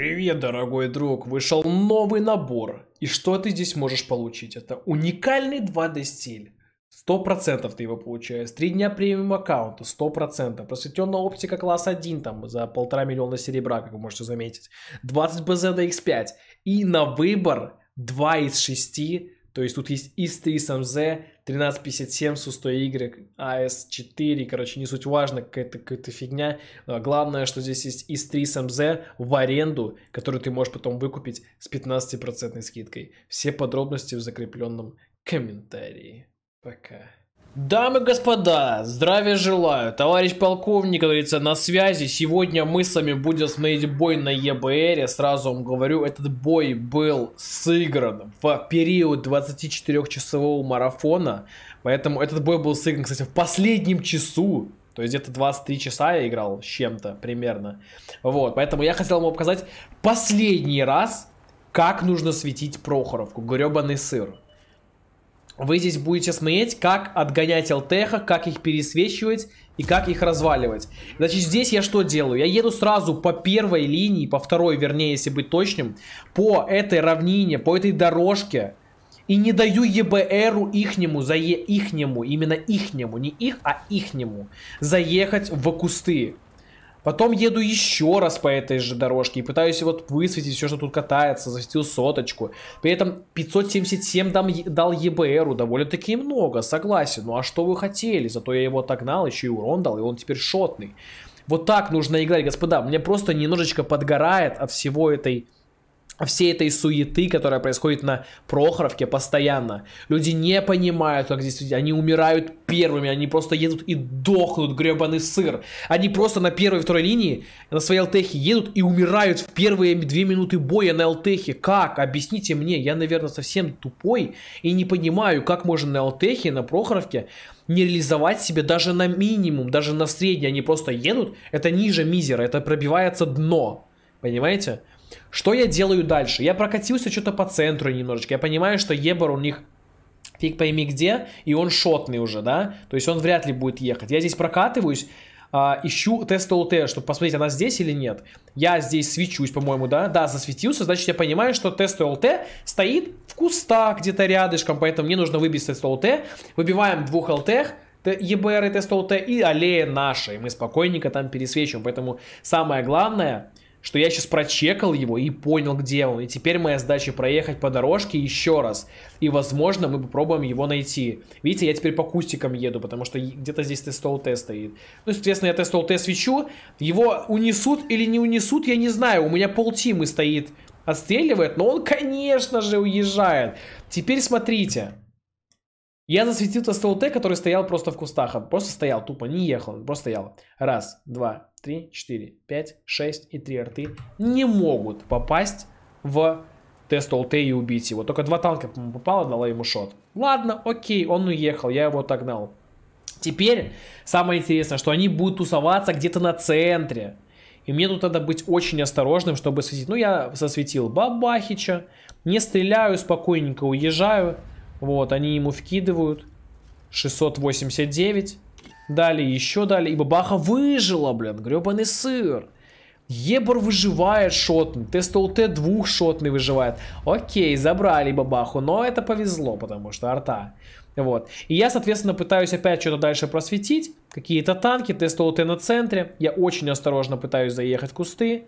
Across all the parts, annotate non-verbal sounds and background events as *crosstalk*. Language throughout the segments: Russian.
Привет, дорогой друг! Вышел новый набор. И что ты здесь можешь получить? Это уникальный 2D стиль. сто процентов ты его получаешь. Три дня премиум аккаунта, сто 100%. Просветленная оптика класс 1 там за полтора миллиона серебра, как вы можете заметить. 20 БЗ до X5. И на выбор 2 из 6. То есть тут есть из 3 СМЗ, 1357 Су 100Y, AS4, короче, не суть важно, какая-то какая фигня. А, главное, что здесь есть ИС-3 СМЗ в аренду, которую ты можешь потом выкупить с 15% скидкой. Все подробности в закрепленном комментарии. Пока. Дамы и господа, здравия желаю. Товарищ полковник, говорится, на связи. Сегодня мы с вами будем смотреть бой на ЕБРе. Сразу вам говорю, этот бой был сыгран в период 24-часового марафона. Поэтому этот бой был сыгран, кстати, в последнем часу. То есть где-то 23 часа я играл с чем-то примерно. Вот, поэтому я хотел вам показать последний раз, как нужно светить Прохоровку. Гребаный сыр вы здесь будете смотреть, как отгонять ЛТХ, как их пересвечивать и как их разваливать. Значит, здесь я что делаю? Я еду сразу по первой линии, по второй, вернее, если быть точным, по этой равнине, по этой дорожке. И не даю ЕБРу ихнему, зае, ихнему, именно ихнему, не их, а ихнему, заехать в кусты. Потом еду еще раз по этой же дорожке и пытаюсь вот высветить все, что тут катается, засветил соточку. При этом 577 дам, дал ЕБРу довольно-таки много, согласен. Ну а что вы хотели? Зато я его отогнал, еще и урон дал, и он теперь шотный. Вот так нужно играть, господа. Мне просто немножечко подгорает от всего этой всей этой суеты, которая происходит на Прохоровке постоянно. Люди не понимают, как здесь... Они умирают первыми, они просто едут и дохнут, гребаный сыр. Они просто на первой и второй линии на своей ЛТХе едут и умирают в первые две минуты боя на ЛТХе. Как? Объясните мне, я, наверное, совсем тупой и не понимаю, как можно на ЛТХе, на Прохоровке не реализовать себе даже на минимум, даже на средний. Они просто едут, это ниже мизера, это пробивается дно. Понимаете? Что я делаю дальше? Я прокатился что-то по центру немножечко. Я понимаю, что Ебор у них фиг пойми где, и он шотный уже, да? То есть он вряд ли будет ехать. Я здесь прокатываюсь, а, ищу тест ОЛТ, чтобы посмотреть, она здесь или нет. Я здесь свечусь, по-моему, да? Да, засветился, значит, я понимаю, что тест ОЛТ стоит в кустах где-то рядышком, поэтому мне нужно выбить тест ОЛТ. Выбиваем двух ЛТ, ЕБР и тест ОЛТ, и аллея наша, и мы спокойненько там пересвечиваем. Поэтому самое главное что я сейчас прочекал его и понял, где он. И теперь моя задача проехать по дорожке еще раз. И, возможно, мы попробуем его найти. Видите, я теперь по кустикам еду, потому что где-то здесь тест стоит. Ну, соответственно, я тест свечу. Его унесут или не унесут, я не знаю. У меня полтимы стоит, отстреливает, но он, конечно же, уезжает. Теперь смотрите. Я засветил СТЛТ, который стоял просто в кустах. А просто стоял, тупо, не ехал, просто стоял. Раз, два, три, четыре, пять, шесть и три арты не могут попасть в тест ЛТ и убить его. Только два танка по попало, дала ему шот. Ладно, окей, он уехал, я его отогнал. Теперь самое интересное, что они будут тусоваться где-то на центре. И мне тут надо быть очень осторожным, чтобы светить. Ну, я сосветил Бабахича, не стреляю, спокойненько уезжаю. Вот, они ему вкидывают. 689. Дали, еще дали. И бабаха выжила, блин, гребаный сыр. Ебор выживает шотный, тест ОТ двух шотный выживает. Окей, забрали бабаху, но это повезло, потому что арта. Вот. И я, соответственно, пытаюсь опять что-то дальше просветить. Какие-то танки, тест ОТ на центре. Я очень осторожно пытаюсь заехать в кусты.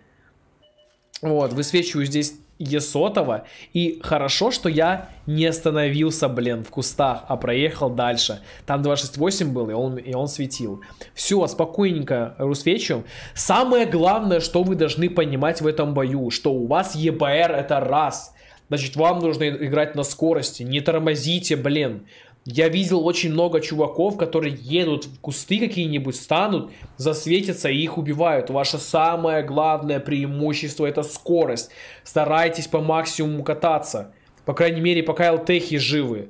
Вот, высвечиваю здесь Есотова. И хорошо, что я не остановился, блин, в кустах, а проехал дальше. Там 268 был, и он, и он светил. Все, спокойненько русвечиваем. Самое главное, что вы должны понимать в этом бою, что у вас ЕБР это раз. Значит, вам нужно играть на скорости. Не тормозите, блин. Я видел очень много чуваков, которые едут в кусты какие-нибудь, станут, засветятся и их убивают. Ваше самое главное преимущество это скорость. Старайтесь по максимуму кататься. По крайней мере, пока ЛТХи живы.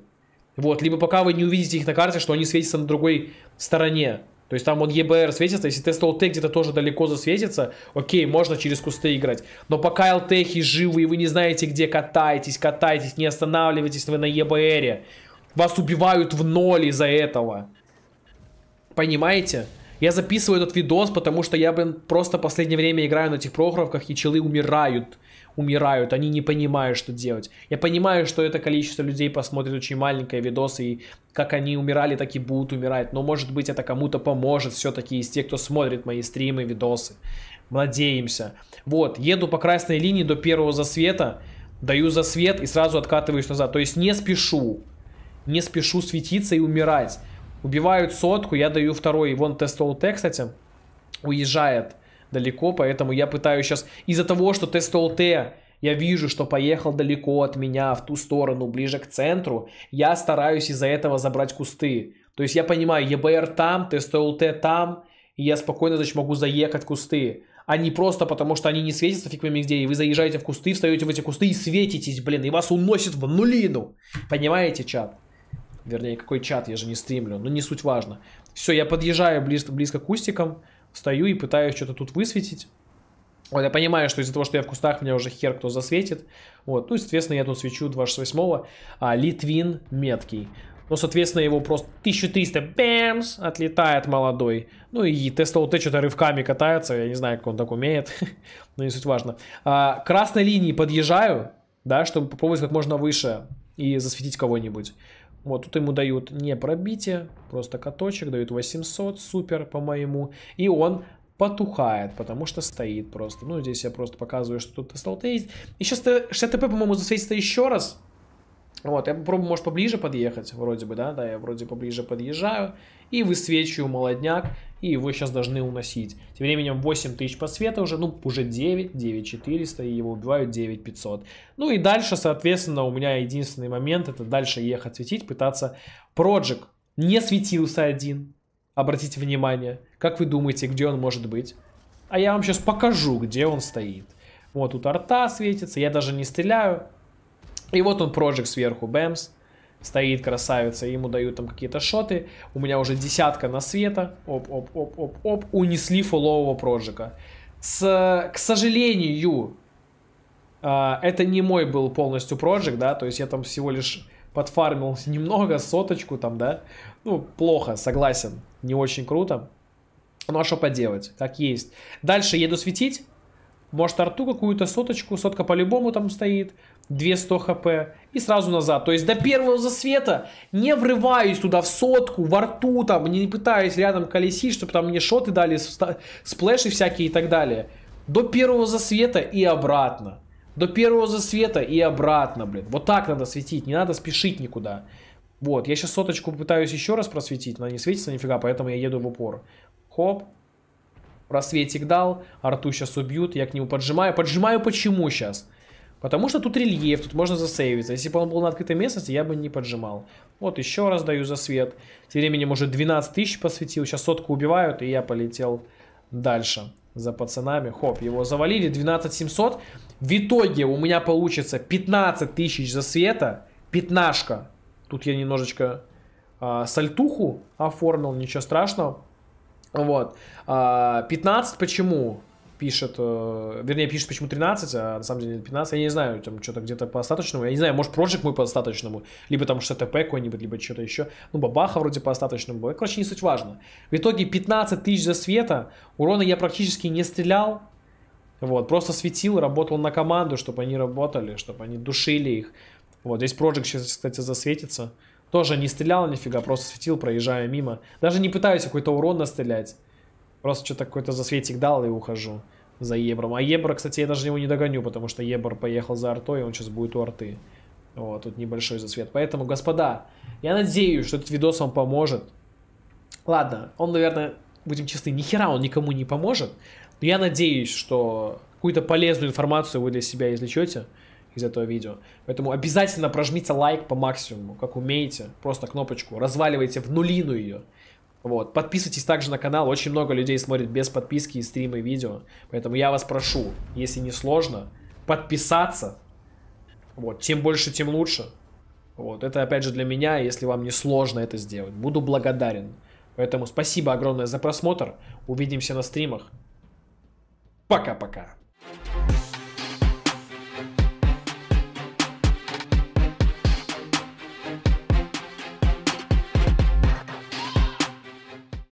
Вот, либо пока вы не увидите их на карте, что они светятся на другой стороне. То есть там он ЕБР светится, если тест ЛТ где-то тоже далеко засветится, окей, можно через кусты играть. Но пока ЛТХи живы и вы не знаете, где катаетесь, катаетесь, не останавливайтесь вы на ЕБРе. Вас убивают в ноль из-за этого. Понимаете? Я записываю этот видос, потому что я, блин, просто последнее время играю на этих прохоровках, и челы умирают. Умирают, они не понимают, что делать. Я понимаю, что это количество людей посмотрит очень маленькое видос, и как они умирали, так и будут умирать. Но, может быть, это кому-то поможет все-таки из тех, кто смотрит мои стримы, видосы. Надеемся. Вот, еду по красной линии до первого засвета, даю засвет и сразу откатываюсь назад. То есть не спешу не спешу светиться и умирать. Убивают сотку, я даю второй. Вон тест ОЛТ, кстати, уезжает далеко, поэтому я пытаюсь сейчас... Из-за того, что тест ОЛТ я вижу, что поехал далеко от меня, в ту сторону, ближе к центру, я стараюсь из-за этого забрать кусты. То есть я понимаю, ЕБР там, тест ОЛТ там, и я спокойно, значит, могу заехать кусты. А не просто потому, что они не светятся фиг пойми где, и вы заезжаете в кусты, встаете в эти кусты и светитесь, блин, и вас уносит в нулину. Понимаете, чат? Вернее, какой чат, я же не стримлю. Но ну, не суть важно. Все, я подъезжаю близ близко к кустикам. Стою и пытаюсь что-то тут высветить. Вот, я понимаю, что из-за того, что я в кустах, меня уже хер кто засветит. Вот, ну, соответственно, я тут свечу 268-го. А, Литвин меткий. Ну, соответственно, его просто 1300 бэмс отлетает молодой. Ну, и ТСТЛТ что-то рывками катается. Я не знаю, как он так умеет. *laughs* Но не суть важно. А, красной линии подъезжаю, да, чтобы попробовать как можно выше и засветить кого-нибудь. Вот, тут ему дают не пробитие, просто каточек, дают 800, супер, по-моему. И он потухает, потому что стоит просто. Ну, здесь я просто показываю, что тут осталось есть. И сейчас ты 60 по-моему, засветится еще раз. Вот, я попробую, может, поближе подъехать, вроде бы, да, да, я вроде поближе подъезжаю и высвечиваю молодняк, и его сейчас должны уносить. Тем временем 8 тысяч подсвета уже, ну, уже 9, 9 400, и его убивают 9 500. Ну и дальше, соответственно, у меня единственный момент, это дальше ехать светить, пытаться. Проджик не светился один, обратите внимание. Как вы думаете, где он может быть? А я вам сейчас покажу, где он стоит. Вот тут арта светится, я даже не стреляю. И вот он проджик сверху, бэмс стоит красавица, ему дают там какие-то шоты, у меня уже десятка на света, оп-оп-оп-оп-оп, унесли фолового прожика. С, к сожалению, а, это не мой был полностью прожик, да, то есть я там всего лишь подфармил *laughs* немного, соточку там, да, ну, плохо, согласен, не очень круто, но ну, а что поделать, как есть. Дальше еду светить, может, арту какую-то соточку, сотка по-любому там стоит, 2100 хп и сразу назад. То есть до первого засвета не врываюсь туда в сотку, во рту там, не пытаюсь рядом колесить, чтобы там мне шоты дали, сплэши всякие и так далее. До первого засвета и обратно. До первого засвета и обратно, блин. Вот так надо светить, не надо спешить никуда. Вот, я сейчас соточку пытаюсь еще раз просветить, но не светится нифига, поэтому я еду в упор. Хоп. Просветик дал, арту сейчас убьют, я к нему поджимаю. Поджимаю почему сейчас? Потому что тут рельеф, тут можно засейвиться. Если бы он был на открытой местности, я бы не поджимал. Вот еще раз даю за свет. Тем временем уже 12 тысяч посвятил. Сейчас сотку убивают, и я полетел дальше за пацанами. Хоп, его завалили. 12 700. В итоге у меня получится 15 тысяч за света. Пятнашка. Тут я немножечко а, сальтуху оформил, ничего страшного. Вот. А, 15 почему? пишет, э, вернее, пишет почему 13, а на самом деле 15, я не знаю, там что-то где-то по остаточному, я не знаю, может Project мой по остаточному, либо там ШТП какой-нибудь, либо что-то еще, ну Бабаха вроде по остаточному была, короче, не суть важно. В итоге 15 тысяч за света, урона я практически не стрелял, вот, просто светил, работал на команду, чтобы они работали, чтобы они душили их. Вот, здесь Project сейчас, кстати, засветится. Тоже не стрелял нифига, просто светил, проезжая мимо. Даже не пытаюсь какой-то урон настрелять. Просто что-то какой-то засветик дал и ухожу за Ебром. А Ебра, кстати, я даже его не догоню, потому что Ебр поехал за артой, и он сейчас будет у арты. Вот, тут небольшой засвет. Поэтому, господа, я надеюсь, что этот видос вам поможет. Ладно, он, наверное, будем честны, ни хера он никому не поможет. Но я надеюсь, что какую-то полезную информацию вы для себя извлечете из этого видео. Поэтому обязательно прожмите лайк по максимуму, как умеете. Просто кнопочку, разваливайте в нулину ее. Вот. Подписывайтесь также на канал. Очень много людей смотрит без подписки и стримы, и видео. Поэтому я вас прошу, если не сложно, подписаться. Вот. Тем больше, тем лучше. Вот. Это, опять же, для меня, если вам не сложно это сделать. Буду благодарен. Поэтому спасибо огромное за просмотр. Увидимся на стримах. Пока-пока.